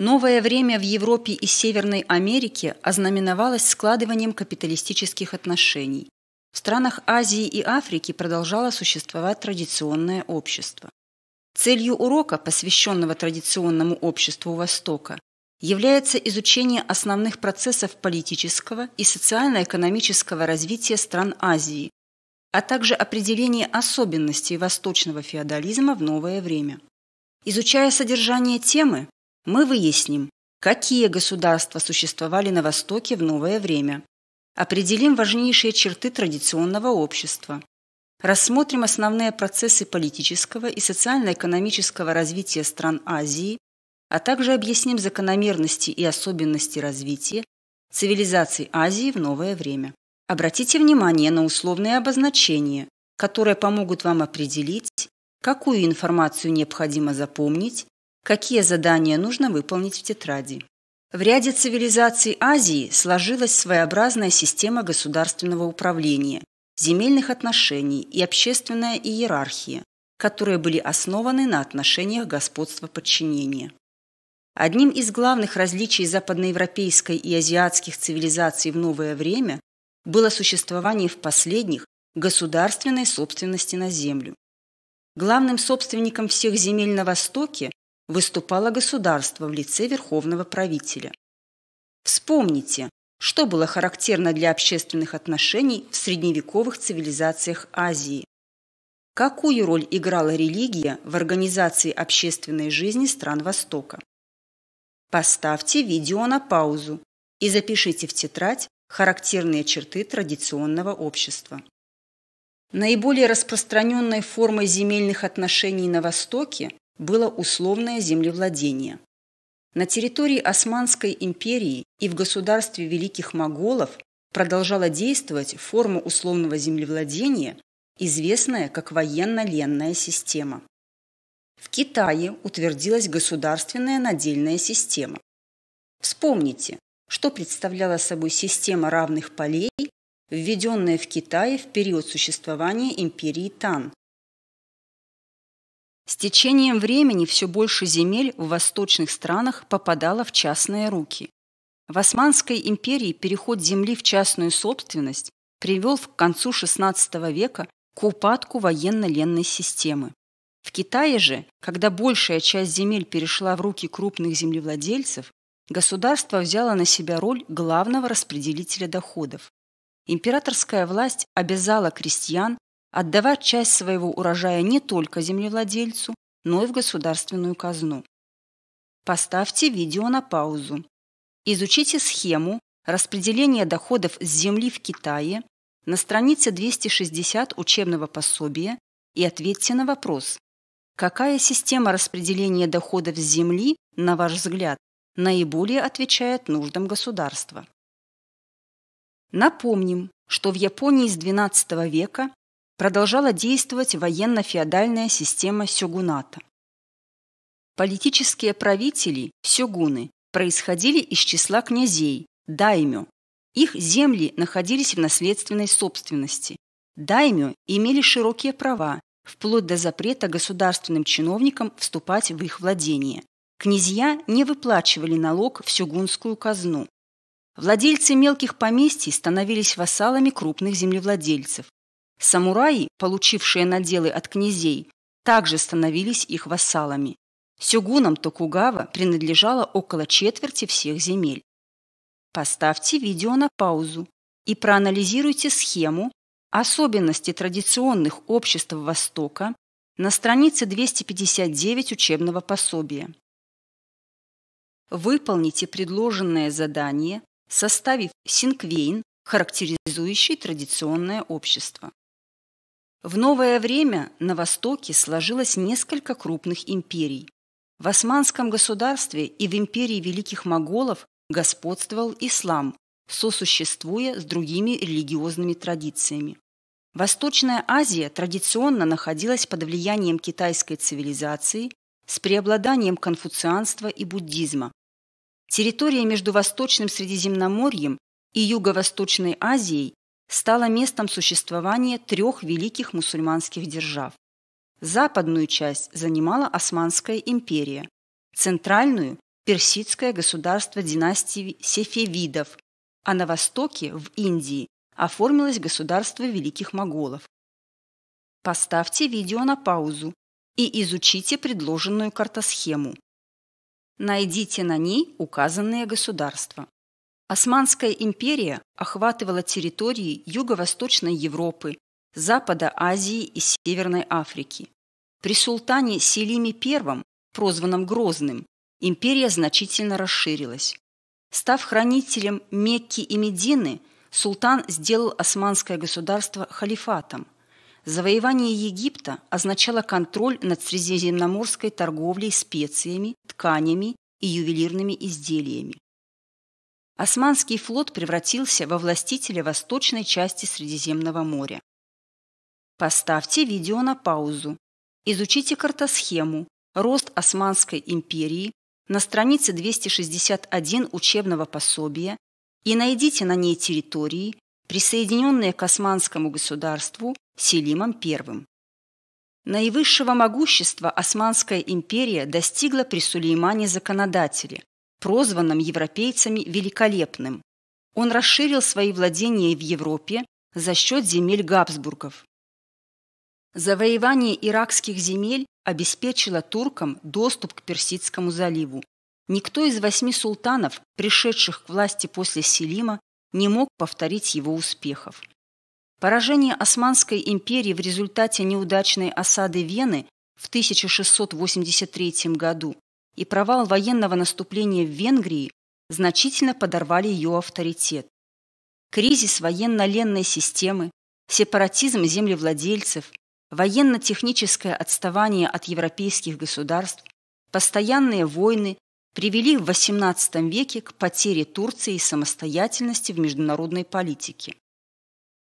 Новое время в Европе и Северной Америке ознаменовалось складыванием капиталистических отношений. В странах Азии и Африки продолжало существовать традиционное общество. Целью урока, посвященного традиционному обществу Востока, является изучение основных процессов политического и социально-экономического развития стран Азии, а также определение особенностей восточного феодализма в новое время. Изучая содержание темы, мы выясним, какие государства существовали на Востоке в новое время. Определим важнейшие черты традиционного общества. Рассмотрим основные процессы политического и социально-экономического развития стран Азии, а также объясним закономерности и особенности развития цивилизаций Азии в новое время. Обратите внимание на условные обозначения, которые помогут вам определить, какую информацию необходимо запомнить какие задания нужно выполнить в тетради. В ряде цивилизаций Азии сложилась своеобразная система государственного управления, земельных отношений и общественная иерархия, которые были основаны на отношениях господства-подчинения. Одним из главных различий западноевропейской и азиатских цивилизаций в новое время было существование в последних государственной собственности на землю. Главным собственником всех земель на Востоке выступало государство в лице верховного правителя. Вспомните, что было характерно для общественных отношений в средневековых цивилизациях Азии. Какую роль играла религия в организации общественной жизни стран Востока? Поставьте видео на паузу и запишите в тетрадь характерные черты традиционного общества. Наиболее распространенной формой земельных отношений на Востоке было условное землевладение. На территории Османской империи и в государстве Великих Моголов продолжала действовать форма условного землевладения, известная как военно-ленная система. В Китае утвердилась государственная надельная система. Вспомните, что представляла собой система равных полей, введенная в Китае в период существования империи Тан с течением времени все больше земель в восточных странах попадало в частные руки. В Османской империи переход земли в частную собственность привел к концу XVI века к упадку военно-ленной системы. В Китае же, когда большая часть земель перешла в руки крупных землевладельцев, государство взяло на себя роль главного распределителя доходов. Императорская власть обязала крестьян отдавать часть своего урожая не только землевладельцу, но и в государственную казну. Поставьте видео на паузу. Изучите схему распределения доходов с земли в Китае на странице 260 учебного пособия и ответьте на вопрос, какая система распределения доходов с земли, на ваш взгляд, наиболее отвечает нуждам государства. Напомним, что в Японии с XII века продолжала действовать военно-феодальная система сёгуната. Политические правители, сёгуны, происходили из числа князей, даймё. Их земли находились в наследственной собственности. Даймё имели широкие права, вплоть до запрета государственным чиновникам вступать в их владение. Князья не выплачивали налог в сёгунскую казну. Владельцы мелких поместий становились вассалами крупных землевладельцев, Самураи, получившие наделы от князей, также становились их вассалами. Сёгунам Токугава принадлежало около четверти всех земель. Поставьте видео на паузу и проанализируйте схему «Особенности традиционных обществ Востока» на странице 259 учебного пособия. Выполните предложенное задание, составив синквейн, характеризующий традиционное общество. В новое время на Востоке сложилось несколько крупных империй. В османском государстве и в империи великих моголов господствовал ислам, сосуществуя с другими религиозными традициями. Восточная Азия традиционно находилась под влиянием китайской цивилизации с преобладанием конфуцианства и буддизма. Территория между Восточным Средиземноморьем и Юго-Восточной Азией стала местом существования трех великих мусульманских держав. Западную часть занимала Османская империя, центральную – персидское государство династии Сефевидов, а на востоке, в Индии, оформилось государство великих моголов. Поставьте видео на паузу и изучите предложенную картосхему. Найдите на ней указанные государства. Османская империя охватывала территории Юго-Восточной Европы, Запада Азии и Северной Африки. При султане Селиме I, прозванном Грозным, империя значительно расширилась. Став хранителем Мекки и Медины, султан сделал османское государство халифатом. Завоевание Египта означало контроль над средиземноморской торговлей специями, тканями и ювелирными изделиями. Османский флот превратился во властителя восточной части Средиземного моря. Поставьте видео на паузу. Изучите картосхему «Рост Османской империи» на странице 261 учебного пособия и найдите на ней территории, присоединенные к османскому государству Селимом I. Наивысшего могущества Османская империя достигла при Сулеймане законодателе, прозванным европейцами «великолепным». Он расширил свои владения в Европе за счет земель Габсбургов. Завоевание иракских земель обеспечило туркам доступ к Персидскому заливу. Никто из восьми султанов, пришедших к власти после Селима, не мог повторить его успехов. Поражение Османской империи в результате неудачной осады Вены в 1683 году и провал военного наступления в Венгрии значительно подорвали ее авторитет. Кризис военно-ленной системы, сепаратизм землевладельцев, военно-техническое отставание от европейских государств, постоянные войны привели в XVIII веке к потере Турции самостоятельности в международной политике.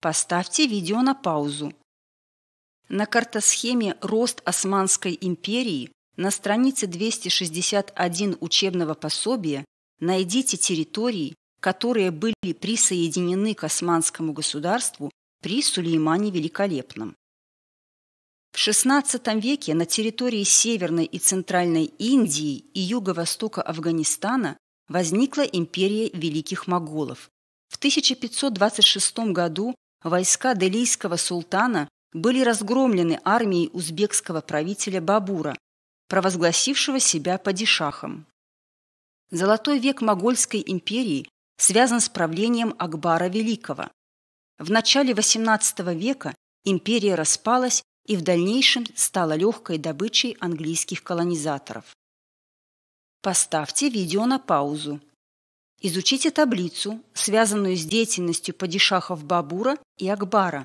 Поставьте видео на паузу. На картосхеме «Рост Османской империи» На странице 261 учебного пособия найдите территории, которые были присоединены к османскому государству при Сулеймане Великолепном. В XVI веке на территории Северной и Центральной Индии и юго-востока Афганистана возникла империя Великих Моголов. В 1526 году войска делийского султана были разгромлены армией узбекского правителя Бабура, провозгласившего себя падишахом. Золотой век Могольской империи связан с правлением Акбара Великого. В начале XVIII века империя распалась и в дальнейшем стала легкой добычей английских колонизаторов. Поставьте видео на паузу. Изучите таблицу, связанную с деятельностью падишахов Бабура и Акбара.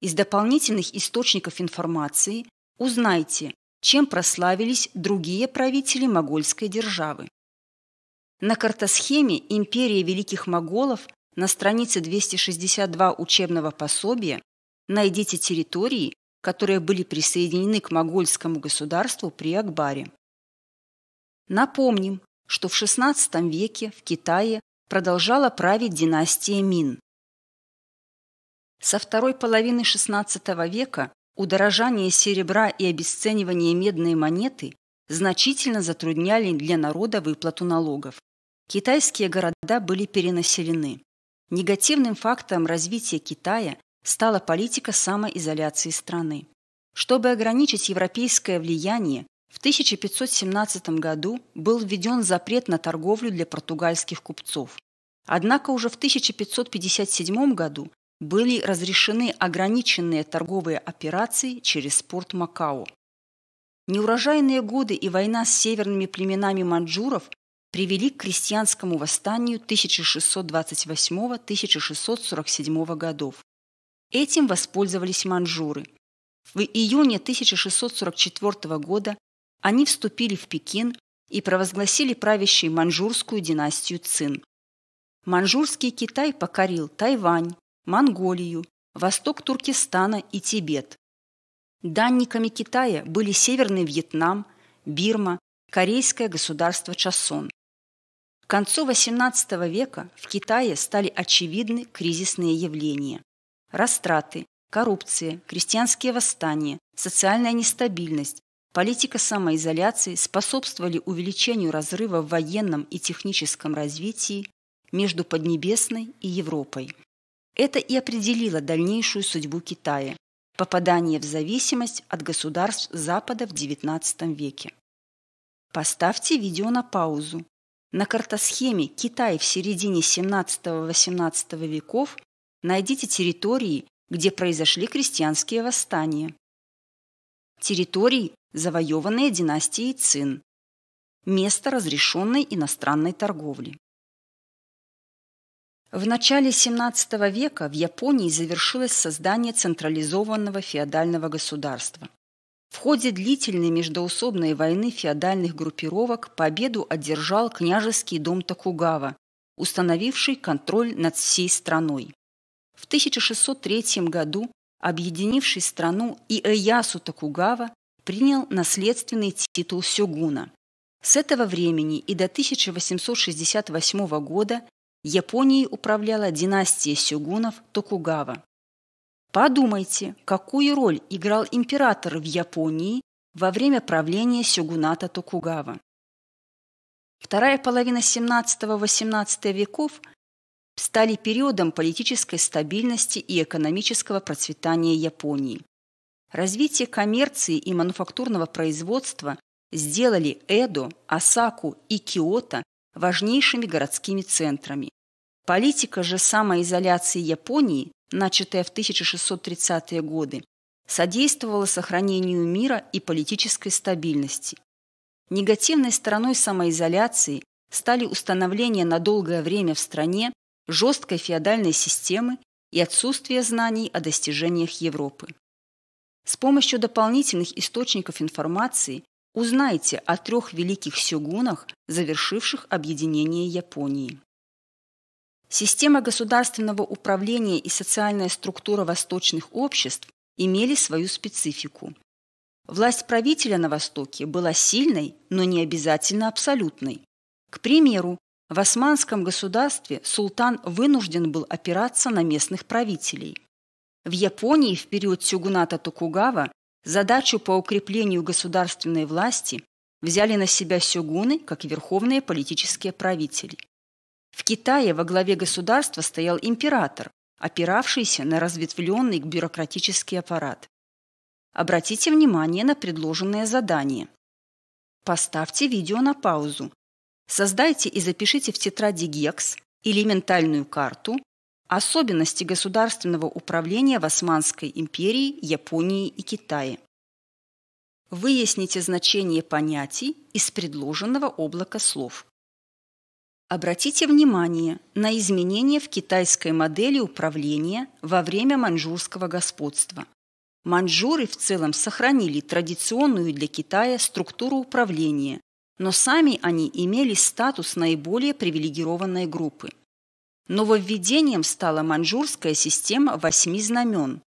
Из дополнительных источников информации узнайте, чем прославились другие правители могольской державы. На картосхеме «Империя великих моголов» на странице 262 учебного пособия найдите территории, которые были присоединены к могольскому государству при Акбаре. Напомним, что в XVI веке в Китае продолжала править династия Мин. Со второй половины XVI века Удорожание серебра и обесценивание медной монеты значительно затрудняли для народа выплату налогов. Китайские города были перенаселены. Негативным фактором развития Китая стала политика самоизоляции страны. Чтобы ограничить европейское влияние, в 1517 году был введен запрет на торговлю для португальских купцов. Однако уже в 1557 году были разрешены ограниченные торговые операции через порт Макао. Неурожайные годы и война с северными племенами манджуров привели к крестьянскому восстанию 1628-1647 годов. Этим воспользовались манжуры. В июне 1644 года они вступили в Пекин и провозгласили правящей манжурскую династию Цин. Манжурский Китай покорил Тайвань, Монголию, восток Туркестана и Тибет. Данниками Китая были Северный Вьетнам, Бирма, корейское государство Часон. К концу XVIII века в Китае стали очевидны кризисные явления. Растраты, коррупция, крестьянские восстания, социальная нестабильность, политика самоизоляции способствовали увеличению разрыва в военном и техническом развитии между Поднебесной и Европой. Это и определило дальнейшую судьбу Китая – попадание в зависимость от государств Запада в XIX веке. Поставьте видео на паузу. На картосхеме Китай в середине 17-18 веков найдите территории, где произошли крестьянские восстания. Территории, завоеванные династией Цин. Место разрешенной иностранной торговли. В начале XVII века в Японии завершилось создание централизованного феодального государства. В ходе длительной междоусобной войны феодальных группировок победу одержал княжеский дом Токугава, установивший контроль над всей страной. В 1603 году, объединивший страну, Иэясу Токугава принял наследственный титул сёгуна. С этого времени и до 1868 года Японией управляла династия сёгунов Токугава. Подумайте, какую роль играл император в Японии во время правления сёгуната Токугава. Вторая половина XVII-XVIII веков стали периодом политической стабильности и экономического процветания Японии. Развитие коммерции и мануфактурного производства сделали Эдо, Осаку и Киото важнейшими городскими центрами. Политика же самоизоляции Японии, начатая в 1630-е годы, содействовала сохранению мира и политической стабильности. Негативной стороной самоизоляции стали установление на долгое время в стране жесткой феодальной системы и отсутствие знаний о достижениях Европы. С помощью дополнительных источников информации Узнайте о трех великих сёгунах, завершивших объединение Японии. Система государственного управления и социальная структура восточных обществ имели свою специфику. Власть правителя на Востоке была сильной, но не обязательно абсолютной. К примеру, в османском государстве султан вынужден был опираться на местных правителей. В Японии в период сюгуната Токугава Задачу по укреплению государственной власти взяли на себя сёгуны как верховные политические правители. В Китае во главе государства стоял император, опиравшийся на разветвленный бюрократический аппарат. Обратите внимание на предложенное задание. Поставьте видео на паузу. Создайте и запишите в тетради ГЕКС или ментальную карту Особенности государственного управления в Османской империи, Японии и Китае. Выясните значение понятий из предложенного облака слов. Обратите внимание на изменения в китайской модели управления во время маньчжурского господства. Маньчжуры в целом сохранили традиционную для Китая структуру управления, но сами они имели статус наиболее привилегированной группы – Нововведением стала маньчжурская система восьми знамен.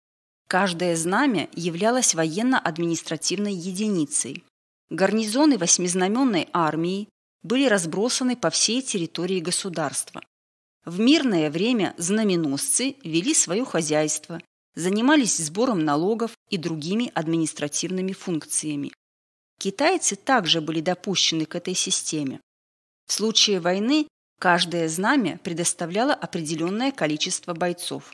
Каждое знамя являлось военно-административной единицей. Гарнизоны восьмизнаменной армии были разбросаны по всей территории государства. В мирное время знаменосцы вели свое хозяйство, занимались сбором налогов и другими административными функциями. Китайцы также были допущены к этой системе. В случае войны Каждое знамя предоставляло определенное количество бойцов.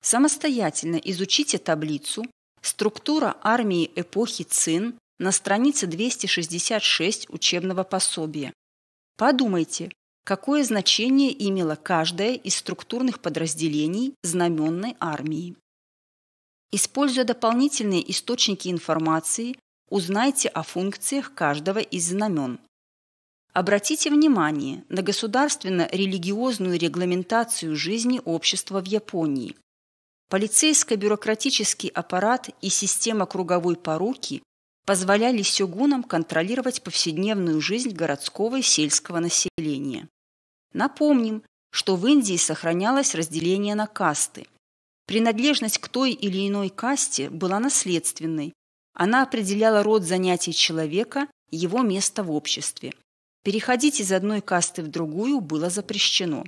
Самостоятельно изучите таблицу «Структура армии эпохи Цин» на странице 266 учебного пособия. Подумайте, какое значение имело каждое из структурных подразделений знаменной армии. Используя дополнительные источники информации, узнайте о функциях каждого из знамен. Обратите внимание на государственно-религиозную регламентацию жизни общества в Японии. Полицейско-бюрократический аппарат и система круговой поруки позволяли сёгунам контролировать повседневную жизнь городского и сельского населения. Напомним, что в Индии сохранялось разделение на касты. Принадлежность к той или иной касте была наследственной. Она определяла род занятий человека, его место в обществе. Переходить из одной касты в другую было запрещено.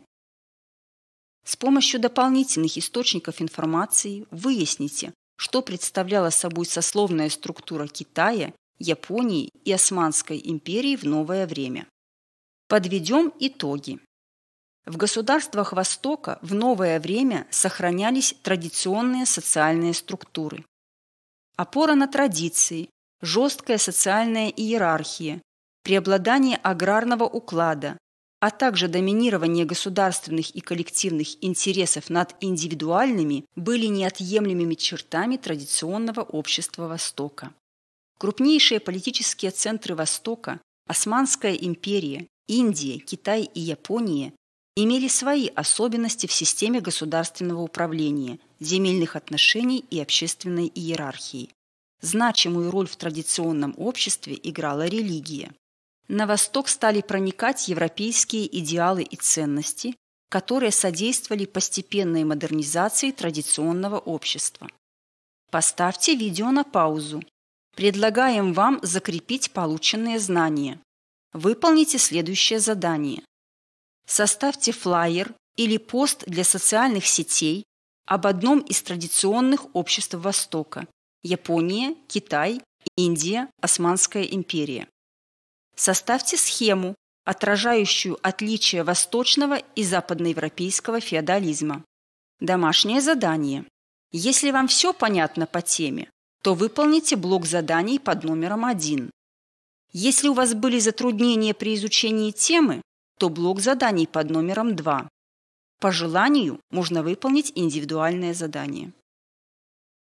С помощью дополнительных источников информации выясните, что представляла собой сословная структура Китая, Японии и Османской империи в новое время. Подведем итоги. В государствах Востока в новое время сохранялись традиционные социальные структуры. Опора на традиции, жесткая социальная иерархия, преобладание аграрного уклада, а также доминирование государственных и коллективных интересов над индивидуальными были неотъемлемыми чертами традиционного общества Востока. Крупнейшие политические центры Востока – Османская империя, Индия, Китай и Япония – имели свои особенности в системе государственного управления, земельных отношений и общественной иерархии. Значимую роль в традиционном обществе играла религия. На Восток стали проникать европейские идеалы и ценности, которые содействовали постепенной модернизации традиционного общества. Поставьте видео на паузу. Предлагаем вам закрепить полученные знания. Выполните следующее задание. Составьте флаер или пост для социальных сетей об одном из традиционных обществ Востока – Япония, Китай, Индия, Османская империя. Составьте схему, отражающую отличие восточного и западноевропейского феодализма. Домашнее задание. Если вам все понятно по теме, то выполните блок заданий под номером 1. Если у вас были затруднения при изучении темы, то блок заданий под номером 2. По желанию можно выполнить индивидуальное задание.